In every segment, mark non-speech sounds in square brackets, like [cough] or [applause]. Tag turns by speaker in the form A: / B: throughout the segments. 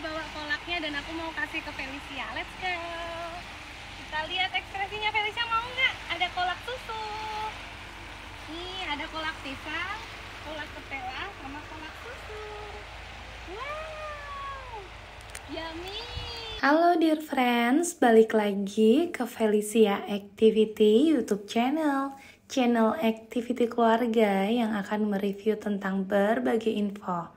A: bawa kolaknya dan aku mau kasih ke Felicia. Let's go. Kita lihat ekspresinya Felicia mau nggak? Ada kolak susu. Nih ada kolak pisang, kolak ketela, sama kolak susu. Wow, yummy. Halo dear friends, balik lagi ke Felicia Activity YouTube channel Channel Activity Keluarga yang akan mereview tentang berbagai info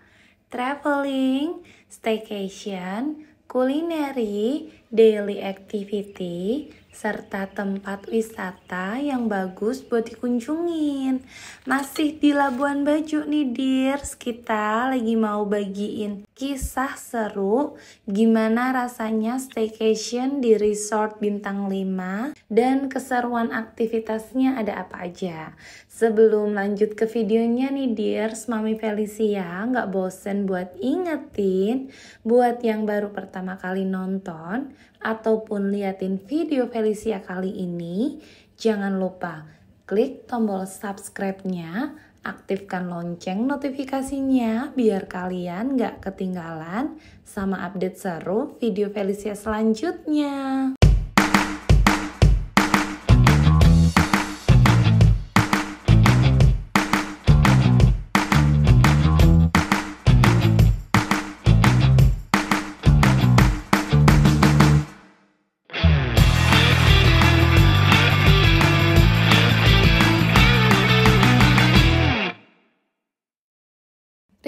A: traveling, staycation, kulineri, daily activity, serta tempat wisata yang bagus buat dikunjungin. Masih di Labuan Bajo nih Dears, kita lagi mau bagiin kisah seru gimana rasanya staycation di resort bintang 5 dan keseruan aktivitasnya ada apa aja. Sebelum lanjut ke videonya nih dears, Mami Felicia nggak bosen buat ingetin buat yang baru pertama kali nonton ataupun liatin video Felicia kali ini, jangan lupa klik tombol subscribe-nya, aktifkan lonceng notifikasinya biar kalian nggak ketinggalan sama update seru video Felicia selanjutnya.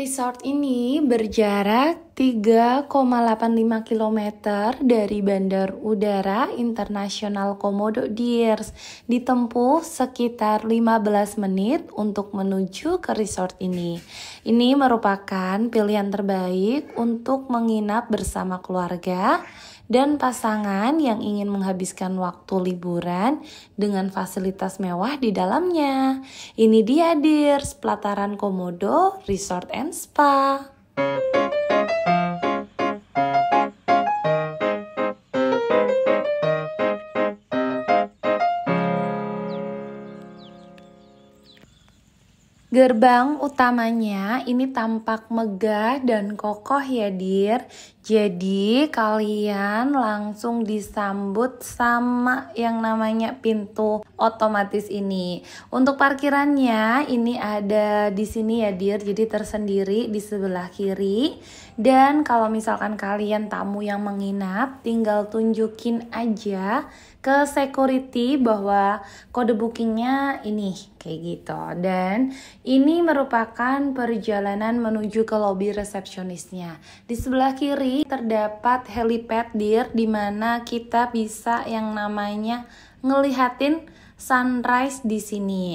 A: Resort ini berjarak 3,85 km dari Bandar Udara Internasional Komodo Diers. Ditempuh sekitar 15 menit untuk menuju ke resort ini. Ini merupakan pilihan terbaik untuk menginap bersama keluarga, dan pasangan yang ingin menghabiskan waktu liburan dengan fasilitas mewah di dalamnya. Ini dia Dir pelataran Komodo Resort and Spa. Gerbang utamanya ini tampak megah dan kokoh ya Dir jadi kalian langsung disambut sama yang namanya pintu otomatis ini. Untuk parkirannya ini ada di sini ya Dir, jadi tersendiri di sebelah kiri. Dan kalau misalkan kalian tamu yang menginap, tinggal tunjukin aja ke security bahwa kode bookingnya ini kayak gitu. Dan ini merupakan perjalanan menuju ke lobby resepsionisnya. Di sebelah kiri terdapat helipad dir di mana kita bisa yang namanya ngelihatin sunrise di sini.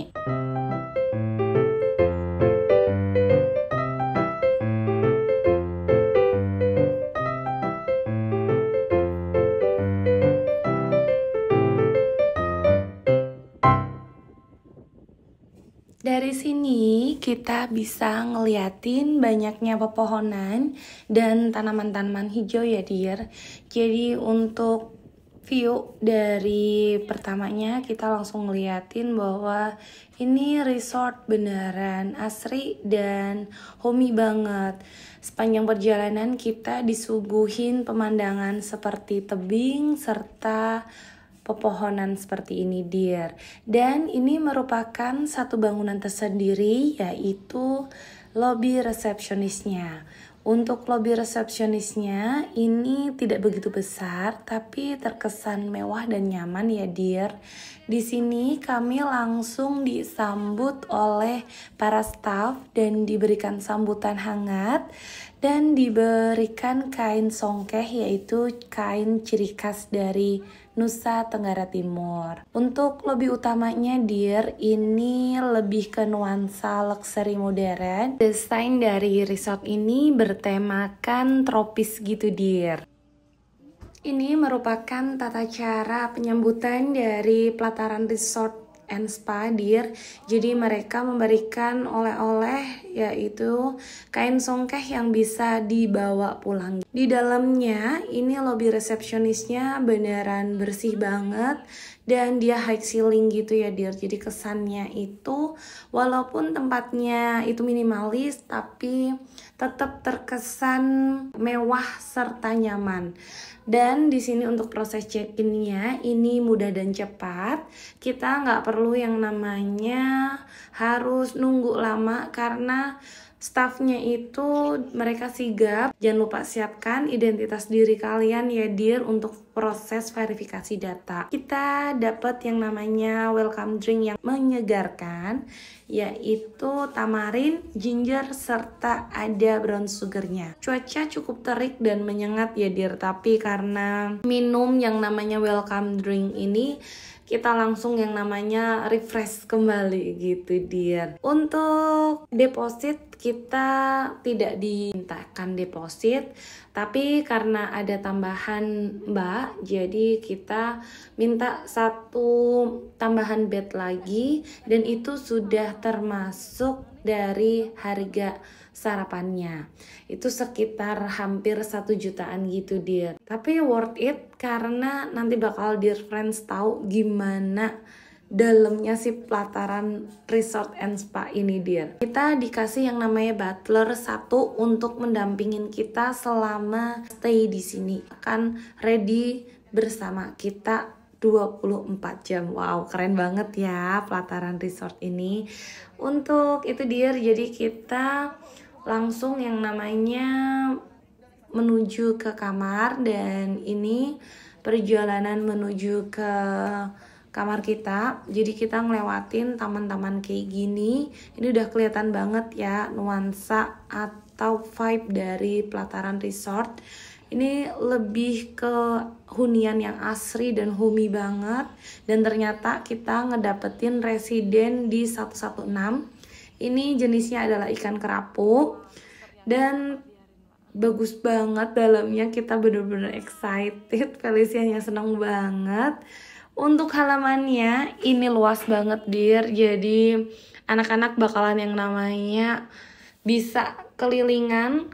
A: Dari sini kita bisa ngeliatin banyaknya pepohonan dan tanaman-tanaman hijau ya dear. Jadi untuk view dari pertamanya kita langsung ngeliatin bahwa ini resort beneran asri dan homey banget. Sepanjang perjalanan kita disuguhin pemandangan seperti tebing serta pepohonan seperti ini dear. Dan ini merupakan satu bangunan tersendiri yaitu lobby resepsionisnya. Untuk lobby resepsionisnya ini tidak begitu besar tapi terkesan mewah dan nyaman ya dear. Di sini kami langsung disambut oleh para staff dan diberikan sambutan hangat dan diberikan kain songkeh yaitu kain ciri khas dari Nusa Tenggara Timur. Untuk lebih utamanya dear, ini lebih ke nuansa luxury modern. Desain dari resort ini bertemakan tropis gitu dear. Ini merupakan tata cara penyambutan dari pelataran resort and Spa Dir. Jadi mereka memberikan oleh-oleh yaitu kain songkeh yang bisa dibawa pulang. Di dalamnya ini lobby resepsionisnya beneran bersih banget dan dia high ceiling gitu ya Dir. Jadi kesannya itu walaupun tempatnya itu minimalis tapi tetap terkesan mewah serta nyaman. Dan di sini untuk proses check-innya ini mudah dan cepat. Kita nggak perlu yang namanya harus nunggu lama karena Staffnya itu mereka sigap. Jangan lupa siapkan identitas diri kalian ya dear untuk proses verifikasi data. Kita dapat yang namanya welcome drink yang menyegarkan yaitu tamarin, ginger, serta ada brown sugarnya. Cuaca cukup terik dan menyengat ya dear tapi karena minum yang namanya welcome drink ini kita langsung yang namanya refresh kembali gitu dear. Untuk deposit kita tidak dimintakan deposit tapi karena ada tambahan mbak jadi kita minta satu tambahan bed lagi dan itu sudah termasuk dari harga sarapannya. Itu sekitar hampir satu jutaan gitu dia. Tapi worth it karena nanti bakal dear friends tahu gimana dalamnya si pelataran resort and spa ini dear. Kita dikasih yang namanya butler satu untuk mendampingin kita selama stay di sini. Akan ready bersama kita 24 jam. Wow, keren banget ya pelataran resort ini. Untuk itu dear, jadi kita langsung yang namanya menuju ke kamar dan ini perjalanan menuju ke kamar kita jadi kita ngelewatin taman-taman kayak gini ini udah kelihatan banget ya nuansa atau vibe dari pelataran resort ini lebih ke hunian yang asri dan homey banget dan ternyata kita ngedapetin residen di 116 ini jenisnya adalah ikan kerapu dan bagus banget dalamnya kita bener-bener excited [laughs] Felicia yang seneng banget untuk halamannya ini luas banget dir jadi anak-anak bakalan yang namanya bisa kelilingan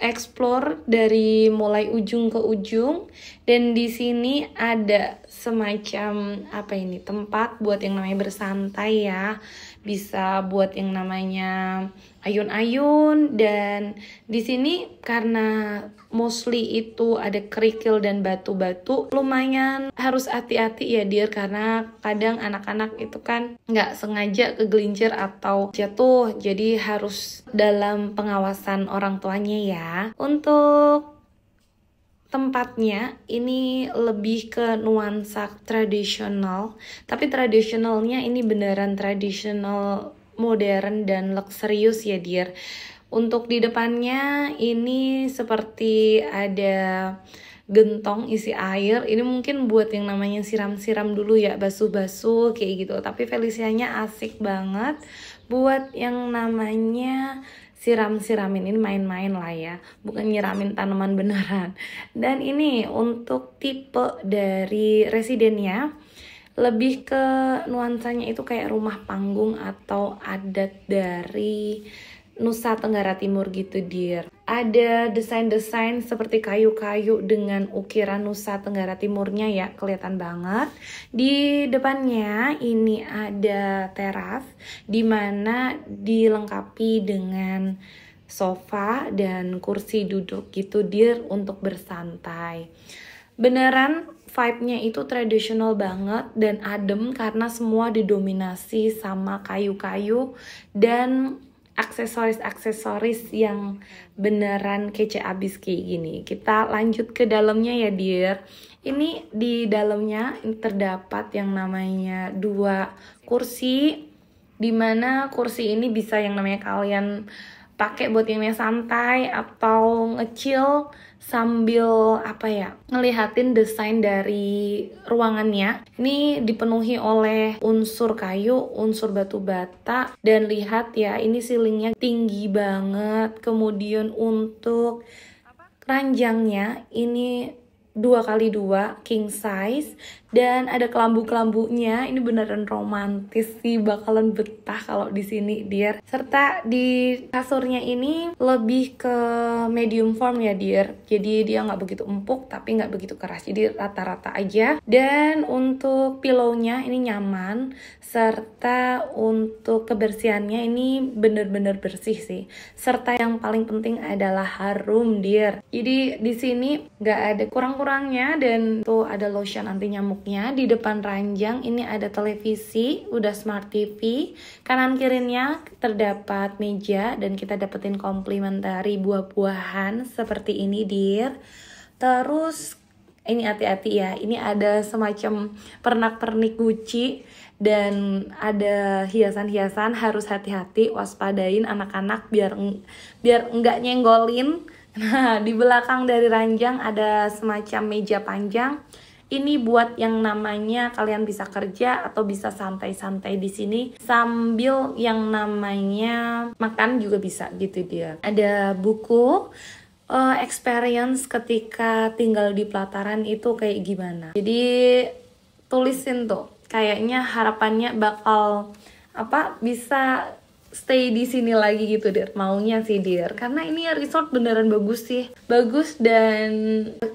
A: explore dari mulai ujung ke ujung dan di sini ada semacam apa ini tempat buat yang namanya bersantai ya bisa buat yang namanya ayun-ayun dan di sini karena mostly itu ada kerikil dan batu-batu lumayan harus hati-hati ya dear karena kadang anak-anak itu kan nggak sengaja kegelincir atau jatuh jadi harus dalam pengawasan orang tuanya ya untuk tempatnya ini lebih ke nuansa tradisional, tapi tradisionalnya ini beneran tradisional modern dan luxurious ya dear. Untuk di depannya ini seperti ada gentong isi air. Ini mungkin buat yang namanya siram-siram dulu ya, basuh-basuh kayak gitu. Tapi Felicianya asik banget buat yang namanya siram-siramin ini main-main lah ya bukan nyiramin tanaman beneran dan ini untuk tipe dari residennya lebih ke nuansanya itu kayak rumah panggung atau adat dari Nusa Tenggara Timur gitu, dear. Ada desain-desain seperti kayu-kayu dengan ukiran Nusa Tenggara Timurnya ya, kelihatan banget. Di depannya ini ada teras, dimana dilengkapi dengan sofa dan kursi duduk gitu, dear, untuk bersantai. Beneran vibe-nya itu tradisional banget dan adem karena semua didominasi sama kayu-kayu dan aksesoris-aksesoris yang beneran kece abis kayak gini. Kita lanjut ke dalamnya ya, dear. Ini di dalamnya terdapat yang namanya dua kursi dimana kursi ini bisa yang namanya kalian pakai buat yang santai atau ngecil sambil apa ya ngelihatin desain dari ruangannya ini dipenuhi oleh unsur kayu unsur batu bata dan lihat ya ini ceilingnya tinggi banget kemudian untuk ranjangnya ini dua kali dua king size dan ada kelambu-kelambunya ini beneran romantis sih bakalan betah kalau di sini dear serta di kasurnya ini lebih ke medium form ya dear jadi dia nggak begitu empuk tapi nggak begitu keras jadi rata-rata aja dan untuk pillownya ini nyaman serta untuk kebersihannya ini bener-bener bersih sih serta yang paling penting adalah harum dear jadi di sini nggak ada kurang-kurangnya dan tuh ada lotion anti nyamuk bentuknya di depan ranjang ini ada televisi, udah smart TV. Kanan kirinya terdapat meja dan kita dapetin dari buah-buahan seperti ini, dir Terus ini hati-hati ya, ini ada semacam pernak-pernik Gucci dan ada hiasan-hiasan harus hati-hati waspadain anak-anak biar biar nggak nyenggolin. [laughs] Nah, di belakang dari ranjang ada semacam meja panjang ini buat yang namanya kalian bisa kerja atau bisa santai-santai di sini sambil yang namanya makan juga bisa gitu dia. Ada buku uh, experience ketika tinggal di pelataran itu kayak gimana. Jadi tulisin tuh kayaknya harapannya bakal apa bisa stay di sini lagi gitu dir maunya sih dir karena ini resort beneran bagus sih bagus dan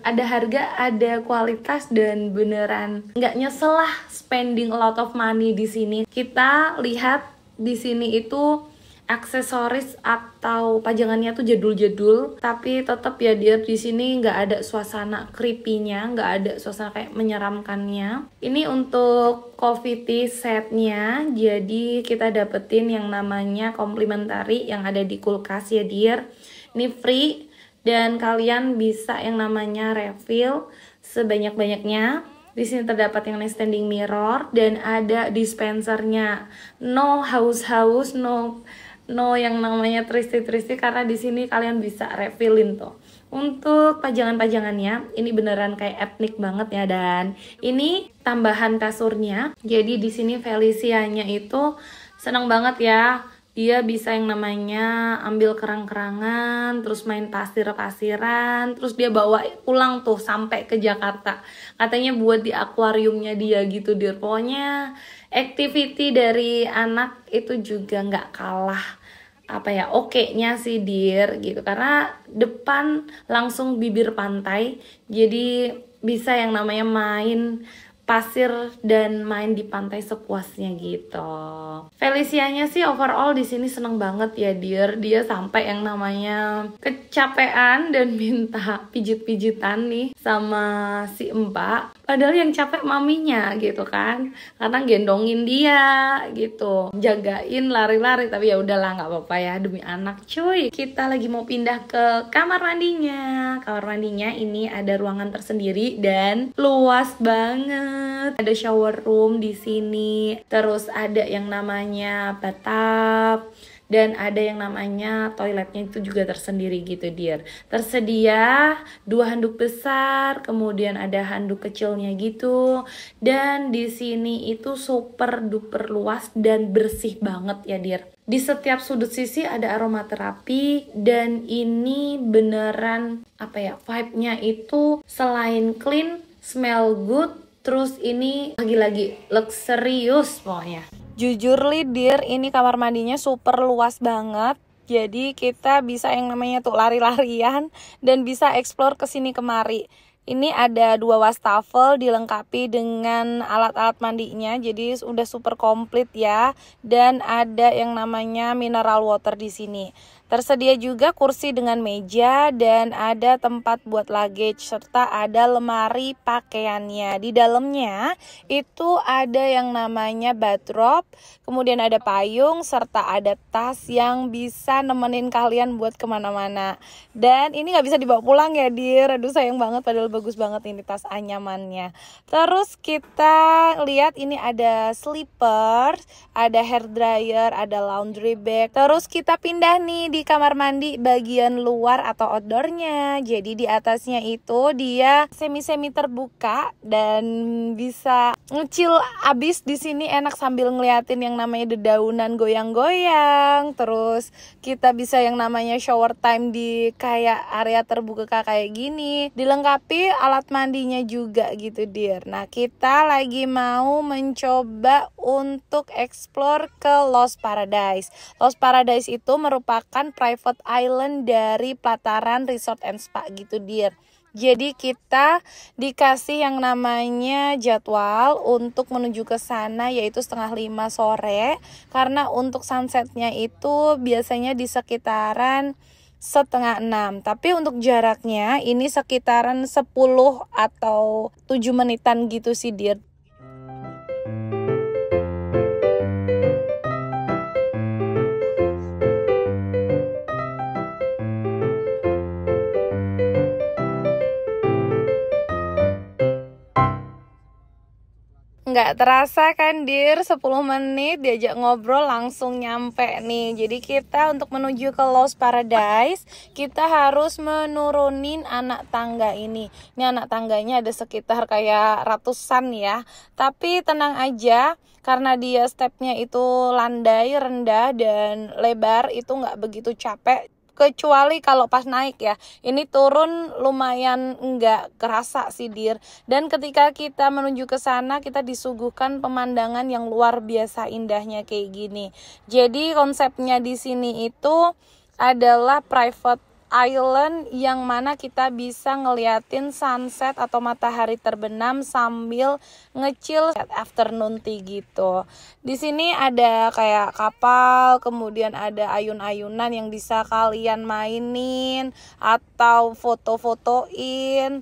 A: ada harga ada kualitas dan beneran nggak nyesel spending a lot of money di sini kita lihat di sini itu aksesoris atau pajangannya tuh jadul-jadul tapi tetap ya dia di sini nggak ada suasana creepy-nya nggak ada suasana kayak menyeramkannya ini untuk coffee tea setnya jadi kita dapetin yang namanya complimentary yang ada di kulkas ya dear ini free dan kalian bisa yang namanya refill sebanyak-banyaknya di sini terdapat yang namanya standing mirror dan ada dispensernya. No house house no no yang namanya Tristi-Tristi karena di sini kalian bisa refillin tuh. Untuk pajangan-pajangannya, ini beneran kayak etnik banget ya dan ini tambahan kasurnya. Jadi di sini Felicianya itu senang banget ya. Dia bisa yang namanya ambil kerang-kerangan, terus main pasir-pasiran, terus dia bawa pulang tuh sampai ke Jakarta. Katanya buat di akuariumnya dia gitu, dirponya. Pokoknya activity dari anak itu juga nggak kalah apa ya oke-nya sih dir gitu karena depan langsung bibir pantai jadi bisa yang namanya main pasir dan main di pantai sepuasnya gitu. Felicianya sih overall di sini seneng banget ya dir. Dia sampai yang namanya kecapean dan minta pijit-pijitan nih sama si Mbak padahal yang capek maminya gitu kan karena gendongin dia gitu jagain lari-lari tapi ya udahlah nggak apa-apa ya demi anak cuy kita lagi mau pindah ke kamar mandinya kamar mandinya ini ada ruangan tersendiri dan luas banget ada shower room di sini terus ada yang namanya bathtub dan ada yang namanya toiletnya itu juga tersendiri gitu dear tersedia dua handuk besar kemudian ada handuk kecilnya gitu dan di sini itu super duper luas dan bersih banget ya dear di setiap sudut sisi ada aromaterapi dan ini beneran apa ya vibe-nya itu selain clean, smell good, terus ini lagi-lagi luxurious pokoknya. Jujur dear, ini kamar mandinya super luas banget. Jadi kita bisa yang namanya tuh lari-larian dan bisa explore ke sini kemari. Ini ada dua wastafel dilengkapi dengan alat-alat mandinya, jadi sudah super komplit ya. Dan ada yang namanya mineral water di sini. Tersedia juga kursi dengan meja dan ada tempat buat luggage serta ada lemari pakaiannya. Di dalamnya itu ada yang namanya bathrobe, kemudian ada payung serta ada tas yang bisa nemenin kalian buat kemana-mana. Dan ini nggak bisa dibawa pulang ya dir, aduh sayang banget padahal bagus banget ini tas anyamannya. Terus kita lihat ini ada slipper, ada hair dryer, ada laundry bag. Terus kita pindah nih di kamar mandi bagian luar atau outdoornya. Jadi di atasnya itu dia semi-semi terbuka dan bisa ngecil abis di sini enak sambil ngeliatin yang namanya dedaunan goyang-goyang. Terus kita bisa yang namanya shower time di kayak area terbuka kayak gini. Dilengkapi alat mandinya juga gitu, Dear. Nah, kita lagi mau mencoba untuk explore ke Lost Paradise. Lost Paradise itu merupakan merupakan private island dari pelataran Resort and Spa gitu, dear. Jadi kita dikasih yang namanya jadwal untuk menuju ke sana yaitu setengah lima sore karena untuk sunsetnya itu biasanya di sekitaran setengah enam tapi untuk jaraknya ini sekitaran 10 atau tujuh menitan gitu sih dear nggak terasa kan dir 10 menit diajak ngobrol langsung nyampe nih jadi kita untuk menuju ke Lost Paradise kita harus menurunin anak tangga ini ini anak tangganya ada sekitar kayak ratusan ya tapi tenang aja karena dia stepnya itu landai rendah dan lebar itu nggak begitu capek kecuali kalau pas naik ya. Ini turun lumayan enggak kerasa sih dir. Dan ketika kita menuju ke sana kita disuguhkan pemandangan yang luar biasa indahnya kayak gini. Jadi konsepnya di sini itu adalah private island yang mana kita bisa ngeliatin sunset atau matahari terbenam sambil ngecil afternoon tea gitu. Di sini ada kayak kapal, kemudian ada ayun-ayunan yang bisa kalian mainin atau foto-fotoin.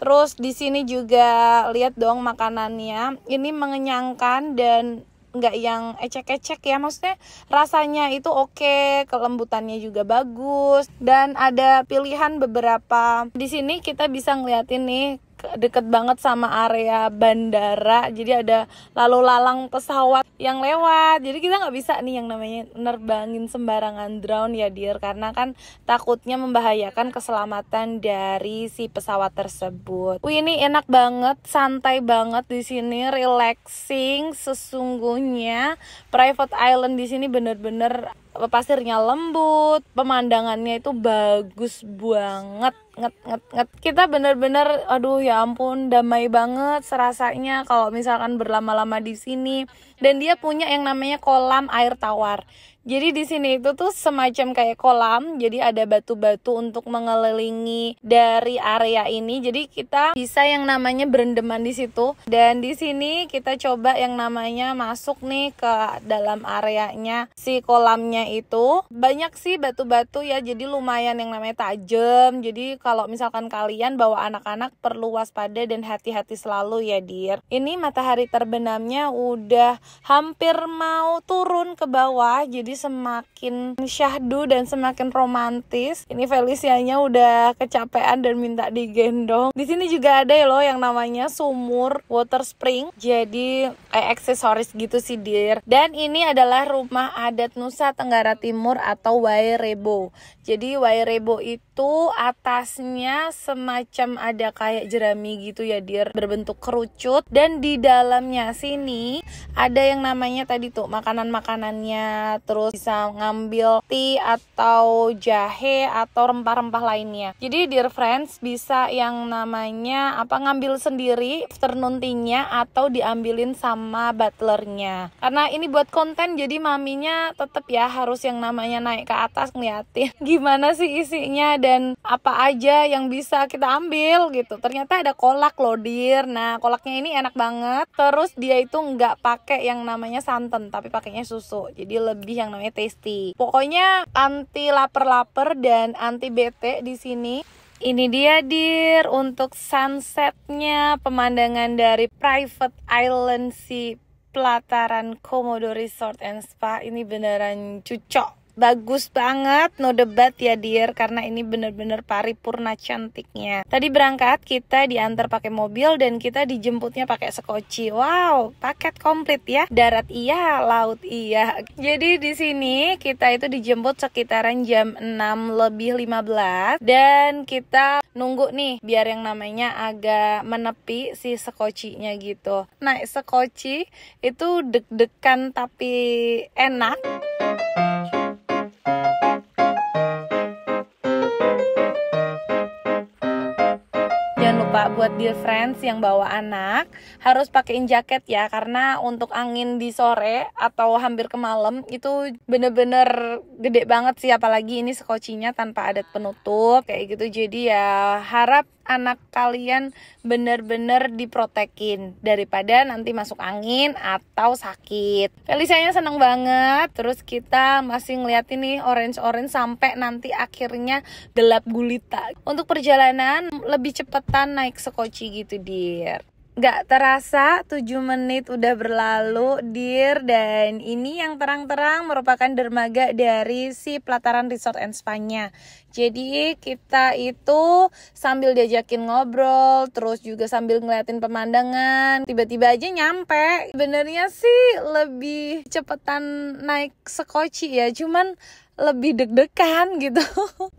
A: Terus di sini juga lihat dong makanannya. Ini mengenyangkan dan nggak yang ecek-ecek ya maksudnya rasanya itu oke okay, kelembutannya juga bagus dan ada pilihan beberapa di sini kita bisa ngeliatin nih deket banget sama area bandara jadi ada lalu lalang pesawat yang lewat jadi kita nggak bisa nih yang namanya nerbangin sembarangan drone ya dear karena kan takutnya membahayakan keselamatan dari si pesawat tersebut wih ini enak banget santai banget di sini relaxing sesungguhnya private island di sini bener-bener pasirnya lembut pemandangannya itu bagus banget nget nget nget kita bener-bener aduh ya ampun damai banget serasanya kalau misalkan berlama-lama di sini dan dia punya yang namanya kolam air tawar jadi di sini itu tuh semacam kayak kolam, jadi ada batu-batu untuk mengelilingi dari area ini. Jadi kita bisa yang namanya berendaman di situ. Dan di sini kita coba yang namanya masuk nih ke dalam areanya si kolamnya itu. Banyak sih batu-batu ya, jadi lumayan yang namanya tajam. Jadi kalau misalkan kalian bawa anak-anak perlu waspada dan hati-hati selalu ya Dir. Ini matahari terbenamnya udah hampir mau turun ke bawah jadi semakin syahdu dan semakin romantis. Ini Felicianya udah kecapean dan minta digendong. Di sini juga ada ya loh yang namanya sumur water spring. Jadi eh, aksesoris gitu sih Dir. Dan ini adalah rumah adat Nusa Tenggara Timur atau Wairebo. Jadi wirebo itu atasnya semacam ada kayak jerami gitu ya dir berbentuk kerucut dan di dalamnya sini ada yang namanya tadi tuh makanan-makanannya terus bisa ngambil tea atau jahe atau rempah-rempah lainnya. Jadi dear friends bisa yang namanya apa ngambil sendiri afternoon atau diambilin sama butlernya. Karena ini buat konten jadi maminya tetap ya harus yang namanya naik ke atas ngeliatin. [laughs] gimana sih isinya dan apa aja yang bisa kita ambil gitu ternyata ada kolak loh dir nah kolaknya ini enak banget terus dia itu nggak pakai yang namanya santan tapi pakainya susu jadi lebih yang namanya tasty pokoknya anti lapar-lapar dan anti bete di sini ini dia dir untuk sunsetnya pemandangan dari private island si pelataran Komodo Resort and Spa ini beneran cucok bagus banget no debat ya dear karena ini bener-bener paripurna cantiknya tadi berangkat kita diantar pakai mobil dan kita dijemputnya pakai sekoci wow paket komplit ya darat iya laut iya jadi di sini kita itu dijemput sekitaran jam 6 lebih 15 dan kita nunggu nih biar yang namanya agak menepi si sekocinya gitu naik sekoci itu deg-degan tapi enak 联络。Bapak buat dear friends yang bawa anak harus pakein jaket ya karena untuk angin di sore atau hampir ke malam itu bener-bener gede banget sih apalagi ini sekocinya tanpa adat penutup kayak gitu jadi ya harap anak kalian bener-bener diprotekin daripada nanti masuk angin atau sakit. Felisanya seneng banget, terus kita masih ngeliat ini orange-orange sampai nanti akhirnya gelap gulita. Untuk perjalanan lebih cepetan naik sekoci gitu, Dir. Gak terasa 7 menit udah berlalu, Dir. Dan ini yang terang-terang merupakan dermaga dari si Pelataran Resort and Spa-nya. Jadi kita itu sambil diajakin ngobrol, terus juga sambil ngeliatin pemandangan, tiba-tiba aja nyampe. Benernya sih lebih cepetan naik sekoci ya, cuman lebih deg-degan [laughs] gitu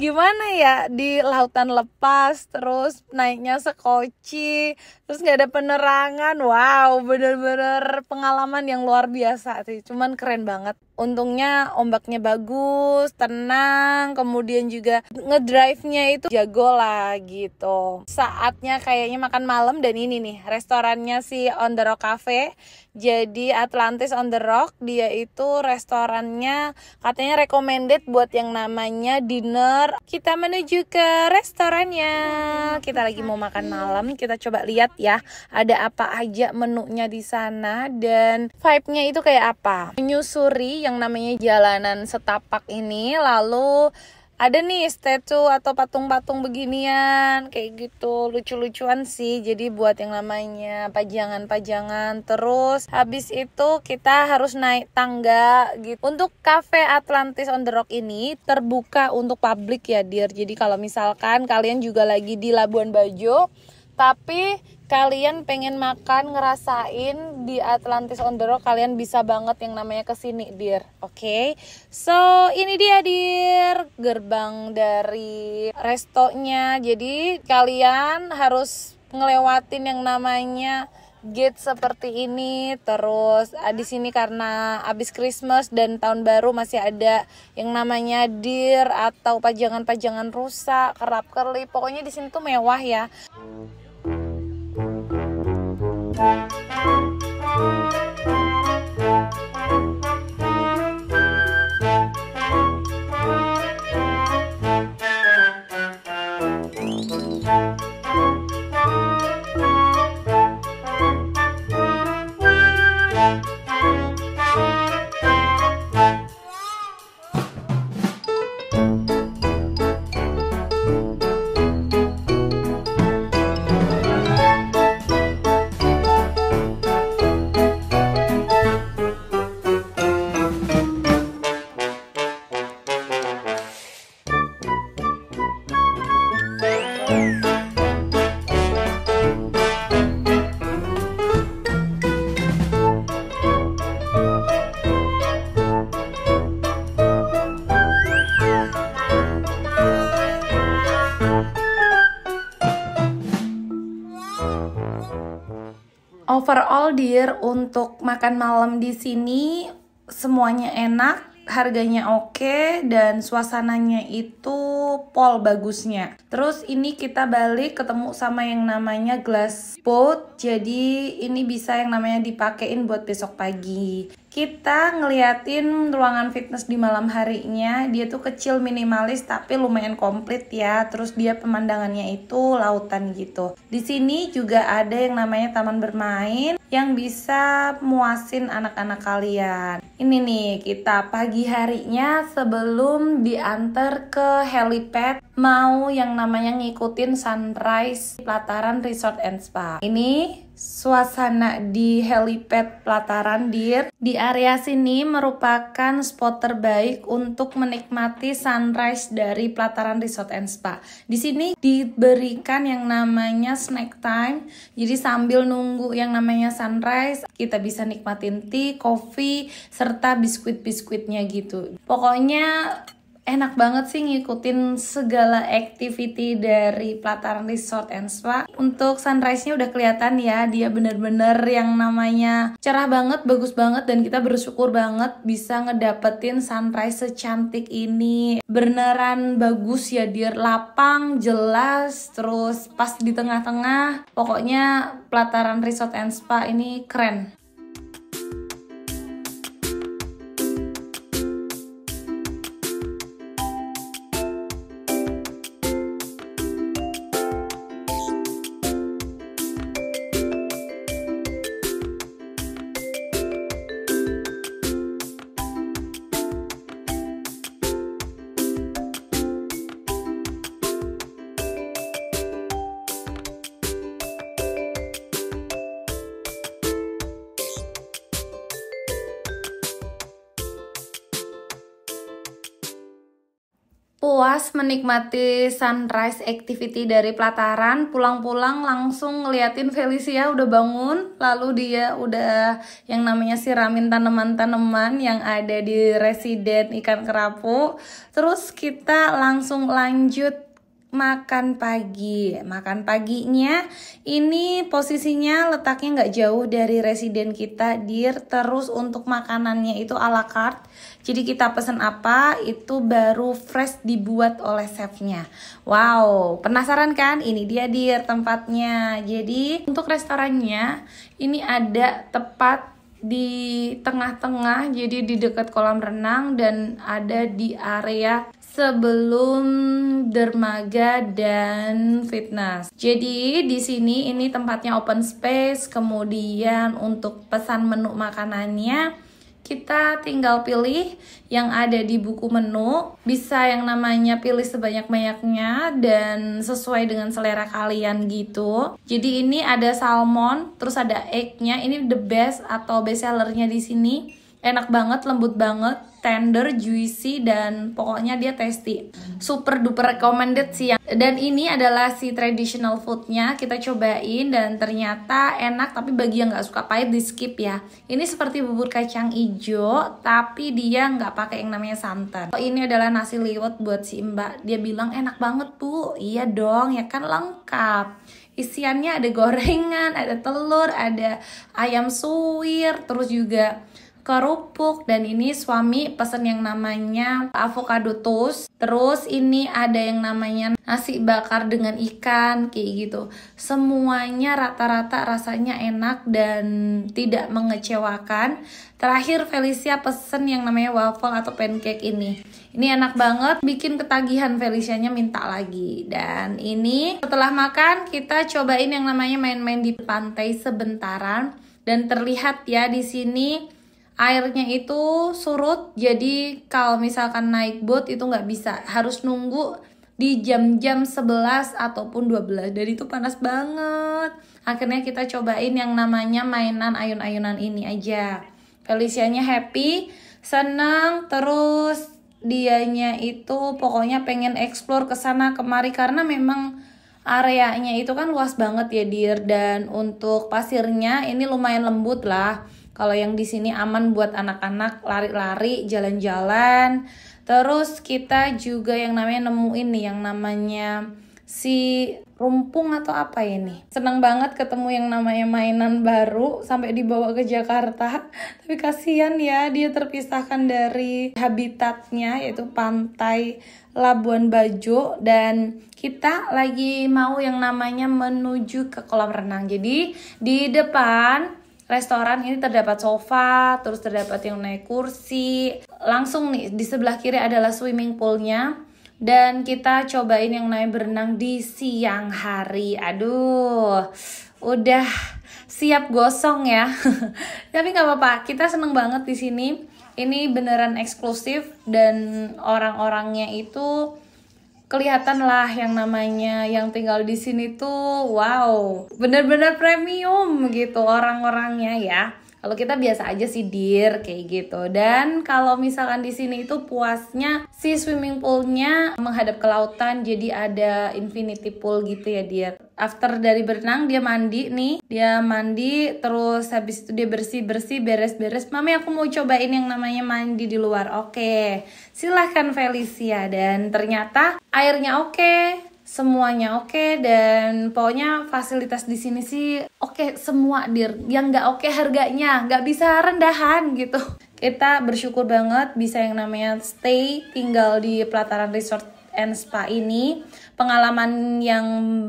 A: gimana ya di lautan lepas terus naiknya sekoci terus nggak ada penerangan wow bener-bener pengalaman yang luar biasa sih cuman keren banget untungnya ombaknya bagus tenang kemudian juga ngedrive nya itu jago lah gitu saatnya kayaknya makan malam dan ini nih restorannya si On The Rock Cafe jadi Atlantis On The Rock dia itu restorannya katanya recommended date buat yang namanya dinner. Kita menuju ke restorannya. Kita lagi mau makan malam, kita coba lihat ya ada apa aja menunya di sana dan vibe-nya itu kayak apa. Menyusuri yang namanya jalanan setapak ini lalu ada nih statue atau patung-patung beginian kayak gitu lucu-lucuan sih jadi buat yang namanya pajangan-pajangan terus habis itu kita harus naik tangga gitu untuk cafe Atlantis on the Rock ini terbuka untuk publik ya dear jadi kalau misalkan kalian juga lagi di Labuan Bajo tapi kalian pengen makan ngerasain di Atlantis on the Road, kalian bisa banget yang namanya kesini dear oke okay? so ini dia dear gerbang dari restonya jadi kalian harus ngelewatin yang namanya gate seperti ini terus ah, di sini karena abis Christmas dan tahun baru masih ada yang namanya deer atau pajangan-pajangan rusak kerap kerlip pokoknya di sini tuh mewah ya. Música Overall dear untuk makan malam di sini semuanya enak, harganya oke dan suasananya itu pol bagusnya. Terus ini kita balik ketemu sama yang namanya glass boat. Jadi ini bisa yang namanya dipakein buat besok pagi kita ngeliatin ruangan fitness di malam harinya dia tuh kecil minimalis tapi lumayan komplit ya terus dia pemandangannya itu lautan gitu di sini juga ada yang namanya taman bermain yang bisa muasin anak-anak kalian ini nih kita pagi harinya sebelum diantar ke helipad mau yang namanya ngikutin sunrise di Plataran Resort and Spa. Ini suasana di helipad pelataran Dir. Di area sini merupakan spot terbaik untuk menikmati sunrise dari pelataran Resort and Spa. Di sini diberikan yang namanya snack time. Jadi sambil nunggu yang namanya sunrise, kita bisa nikmatin tea, coffee, serta biskuit-biskuitnya gitu. Pokoknya enak banget sih ngikutin segala activity dari pelataran Resort and Spa. Untuk sunrise-nya udah kelihatan ya, dia bener-bener yang namanya cerah banget, bagus banget, dan kita bersyukur banget bisa ngedapetin sunrise secantik ini. Beneran bagus ya, dia lapang, jelas, terus pas di tengah-tengah. Pokoknya pelataran Resort and Spa ini keren. menikmati sunrise activity dari pelataran, pulang-pulang langsung ngeliatin Felicia udah bangun, lalu dia udah yang namanya siramin tanaman-tanaman yang ada di resident ikan kerapu. Terus kita langsung lanjut makan pagi. Makan paginya ini posisinya letaknya nggak jauh dari residen kita, Dir. Terus untuk makanannya itu ala carte. Jadi kita pesen apa itu baru fresh dibuat oleh chefnya. Wow, penasaran kan? Ini dia Dir tempatnya. Jadi untuk restorannya ini ada tepat di tengah-tengah jadi di dekat kolam renang dan ada di area sebelum dermaga dan fitness. Jadi di sini ini tempatnya open space, kemudian untuk pesan menu makanannya kita tinggal pilih yang ada di buku menu, bisa yang namanya pilih sebanyak-banyaknya dan sesuai dengan selera kalian gitu. Jadi ini ada salmon, terus ada egg-nya, ini the best atau best sellernya di sini enak banget, lembut banget, tender, juicy dan pokoknya dia tasty. Super duper recommended sih. ya. Dan ini adalah si traditional foodnya kita cobain dan ternyata enak tapi bagi yang gak suka pahit di skip ya. Ini seperti bubur kacang ijo tapi dia gak pakai yang namanya santan. Oh, ini adalah nasi liwet buat si Mbak. Dia bilang enak banget bu. Iya dong ya kan lengkap isiannya ada gorengan, ada telur, ada ayam suwir, terus juga kerupuk dan ini suami pesen yang namanya avocado toast terus ini ada yang namanya nasi bakar dengan ikan kayak gitu semuanya rata-rata rasanya enak dan tidak mengecewakan terakhir Felicia pesen yang namanya waffle atau pancake ini ini enak banget bikin ketagihan Felicianya minta lagi dan ini setelah makan kita cobain yang namanya main-main di pantai sebentaran dan terlihat ya di sini airnya itu surut jadi kalau misalkan naik boat itu nggak bisa harus nunggu di jam-jam 11 ataupun 12 dan itu panas banget akhirnya kita cobain yang namanya mainan ayun-ayunan ini aja Felicianya happy senang terus dianya itu pokoknya pengen explore ke sana kemari karena memang areanya itu kan luas banget ya dir dan untuk pasirnya ini lumayan lembut lah kalau yang di sini aman buat anak-anak lari-lari, jalan-jalan. Terus kita juga yang namanya nemuin nih yang namanya si rumpung atau apa ini. Senang banget ketemu yang namanya mainan baru sampai dibawa ke Jakarta. [laughs] Tapi kasihan ya dia terpisahkan dari habitatnya yaitu pantai Labuan Bajo dan kita lagi mau yang namanya menuju ke kolam renang. Jadi di depan restoran ini terdapat sofa, terus terdapat yang naik kursi. Langsung nih di sebelah kiri adalah swimming poolnya dan kita cobain yang naik berenang di siang hari. Aduh, udah siap gosong ya. [laughs] Tapi nggak apa-apa, kita seneng banget di sini. Ini beneran eksklusif dan orang-orangnya itu kelihatan lah yang namanya yang tinggal di sini tuh wow bener-bener premium gitu orang-orangnya ya kalau kita biasa aja sih dir kayak gitu. Dan kalau misalkan di sini itu puasnya si swimming poolnya menghadap ke lautan jadi ada infinity pool gitu ya dir after dari berenang dia mandi nih dia mandi terus habis itu dia bersih bersih beres beres mami aku mau cobain yang namanya mandi di luar oke okay. silahkan Felicia dan ternyata airnya oke okay semuanya oke okay, dan pokoknya fasilitas di sini sih oke okay, semua dir yang nggak oke okay harganya nggak bisa rendahan gitu kita bersyukur banget bisa yang namanya stay tinggal di pelataran resort and Spa ini pengalaman yang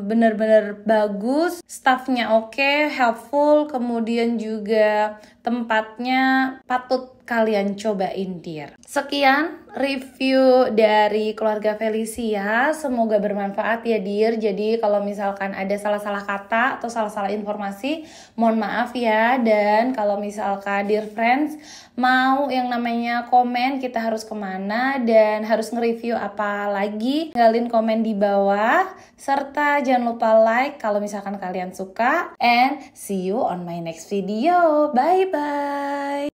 A: benar-benar bagus, staffnya oke, okay, helpful, kemudian juga tempatnya patut kalian coba, dear. Sekian review dari keluarga Felicia. Semoga bermanfaat ya dear. Jadi kalau misalkan ada salah-salah kata atau salah-salah informasi, mohon maaf ya. Dan kalau misalkan dear friends mau yang namanya komen kita harus kemana dan harus nge-review apa lagi, tinggalin komen di bawah. Serta jangan lupa like kalau misalkan kalian suka. And see you on my next video. Bye! bye.